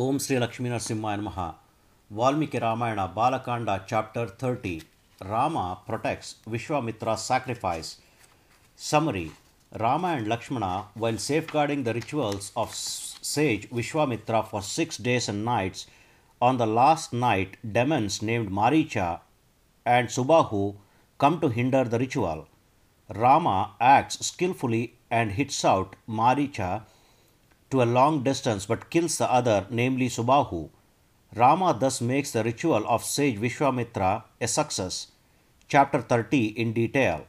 Om Sri Lakshmana ನರಸಿಂಹಾಯ ನಮಃ Valmiki Ramayana Balakanda Chapter Thirty: Rama Protects Vishwamitra's Sacrifice Summary: Rama and Lakshmana, while safeguarding the rituals of sage Vishwamitra for six days and nights, on the last night, demons named Maricha and Subahu come to hinder the ritual. Rama acts skillfully and hits out Maricha to a long distance but kills the other, namely Subahu. Rama thus makes the ritual of sage Vishwamitra a success. Chapter 30 in detail.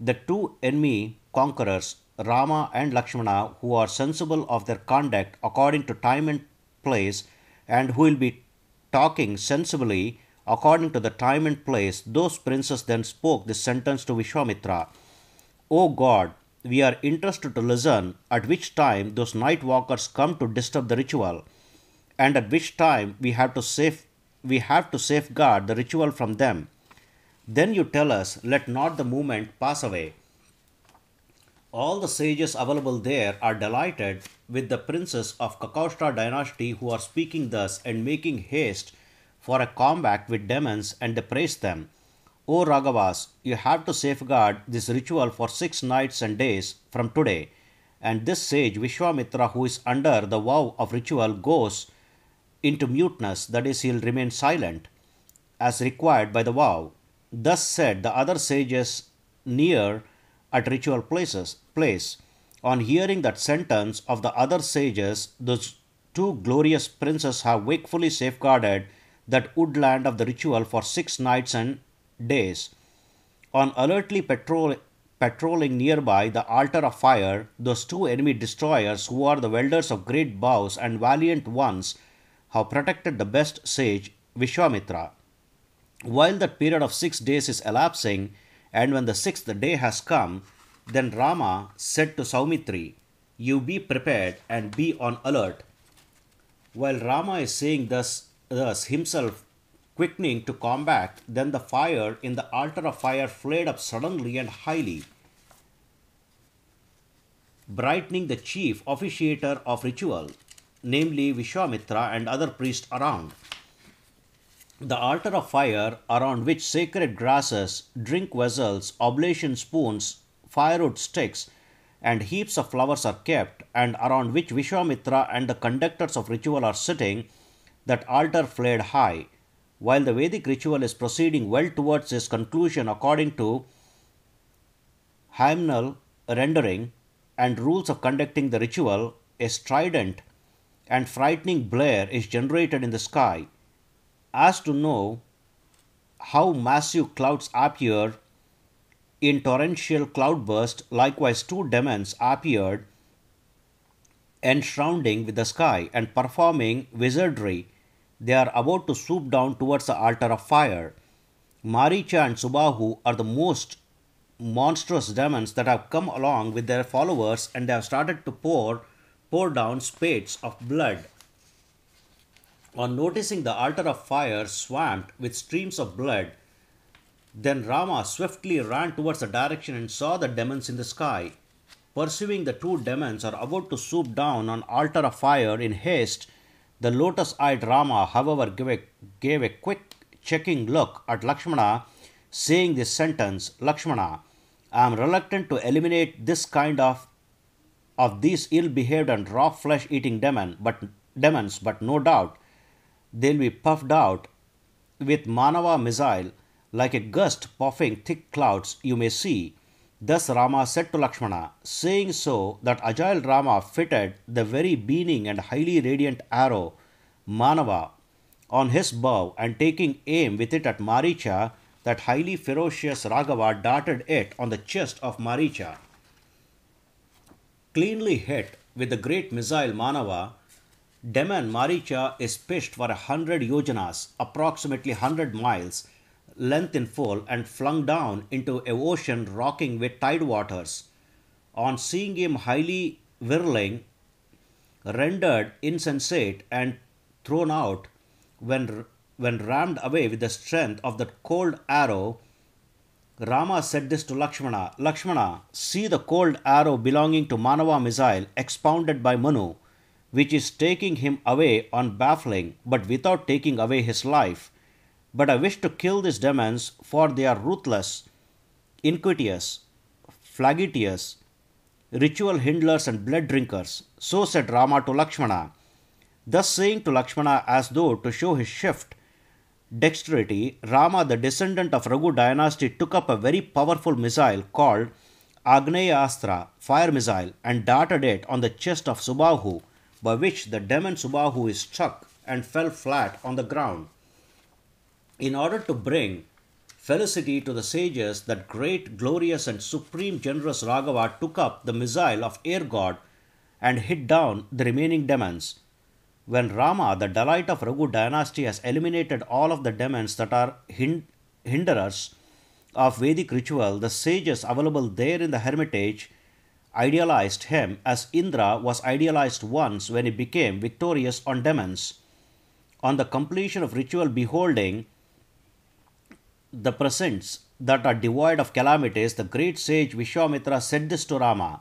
The two enemy conquerors, Rama and Lakshmana, who are sensible of their conduct according to time and place, and who will be talking sensibly according to the time and place, those princes then spoke this sentence to Vishwamitra O God, we are interested to listen at which time those night walkers come to disturb the ritual and at which time we have to safe we have to safeguard the ritual from them then you tell us let not the movement pass away all the sages available there are delighted with the princes of Kakaushtra dynasty who are speaking thus and making haste for a combat with demons and they praise them O Raghavas, you have to safeguard this ritual for six nights and days from today. And this sage Vishwamitra, who is under the vow of ritual, goes into muteness, that is, he'll remain silent as required by the vow. Thus said the other sages near at ritual places place. On hearing that sentence of the other sages, those two glorious princes have wakefully safeguarded that woodland of the ritual for six nights and days. On alertly patrol, patrolling nearby the altar of fire, those two enemy destroyers, who are the welders of great bows and valiant ones, have protected the best sage, Vishwamitra. While that period of six days is elapsing, and when the sixth day has come, then Rama said to Saumitri, You be prepared and be on alert. While Rama is saying thus, thus himself quickening to combat. Then the fire in the altar of fire flared up suddenly and highly, brightening the chief officiator of ritual, namely Vishwamitra and other priests around. The altar of fire, around which sacred grasses, drink vessels, oblation spoons, firewood sticks, and heaps of flowers are kept, and around which Vishwamitra and the conductors of ritual are sitting, that altar flared high while the Vedic ritual is proceeding well towards its conclusion according to hymnal rendering and rules of conducting the ritual, a strident and frightening blare is generated in the sky as to know how massive clouds appear in torrential cloudburst likewise two demons appeared enshrouding with the sky and performing wizardry they are about to swoop down towards the altar of fire. Maricha and Subahu are the most monstrous demons that have come along with their followers and they have started to pour pour down spades of blood. On noticing the altar of fire swamped with streams of blood, then Rama swiftly ran towards the direction and saw the demons in the sky. Pursuing the two demons are about to swoop down on altar of fire in haste, the lotus eyed Rama, however, gave a, gave a quick checking look at Lakshmana, saying this sentence Lakshmana, I am reluctant to eliminate this kind of of these ill-behaved and raw flesh-eating demon, but demons, but no doubt they'll be puffed out with Manava missile like a gust puffing thick clouds you may see Thus Rama said to Lakshmana, saying so that agile Rama fitted the very beaming and highly radiant arrow Manava on his bow and taking aim with it at Maricha, that highly ferocious Raghava darted it on the chest of Maricha. Cleanly hit with the great missile Manava, demon Maricha is pitched for a hundred yojanas, approximately hundred miles, length in full and flung down into a ocean rocking with tide waters. On seeing him highly whirling, rendered insensate and thrown out, when, when rammed away with the strength of that cold arrow, Rama said this to Lakshmana Lakshmana, see the cold arrow belonging to Manava missile expounded by Manu, which is taking him away on baffling but without taking away his life. But I wish to kill these demons, for they are ruthless, iniquitous, flagitious, ritual hindlers, and blood drinkers. So said Rama to Lakshmana, thus saying to Lakshmana as though to show his shift dexterity, Rama, the descendant of Raghu dynasty, took up a very powerful missile called Astra, fire missile, and darted it on the chest of Subahu, by which the demon Subahu is struck and fell flat on the ground in order to bring felicity to the sages that great, glorious, and supreme generous Raghava took up the missile of air god and hit down the remaining demons. When Rama, the delight of Raghu dynasty, has eliminated all of the demons that are hind- hinderers of Vedic ritual, the sages available there in the hermitage idealized him as Indra was idealized once when he became victorious on demons. On the completion of ritual beholding, the presents that are devoid of calamities, the great sage Vishwamitra said this to Rama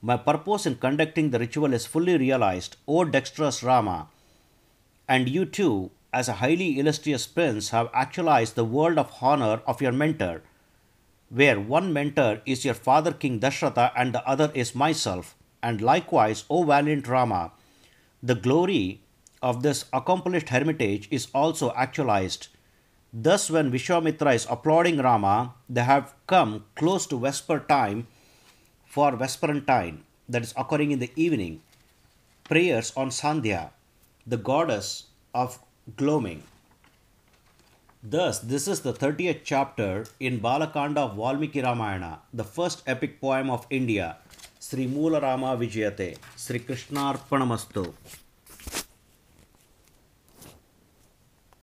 My purpose in conducting the ritual is fully realized, O dexterous Rama, and you too, as a highly illustrious prince, have actualized the world of honor of your mentor, where one mentor is your father King Dashratha and the other is myself, and likewise, O valiant Rama, the glory of this accomplished hermitage is also actualized. Thus, when Vishwamitra is applauding Rama, they have come close to Vesper time for Vesperantine that is occurring in the evening, prayers on Sandhya, the goddess of gloaming. Thus, this is the 30th chapter in Balakanda of Valmiki Ramayana, the first epic poem of India. Sri Moola Rama Vijayate, Sri Krishna Arpanamastu.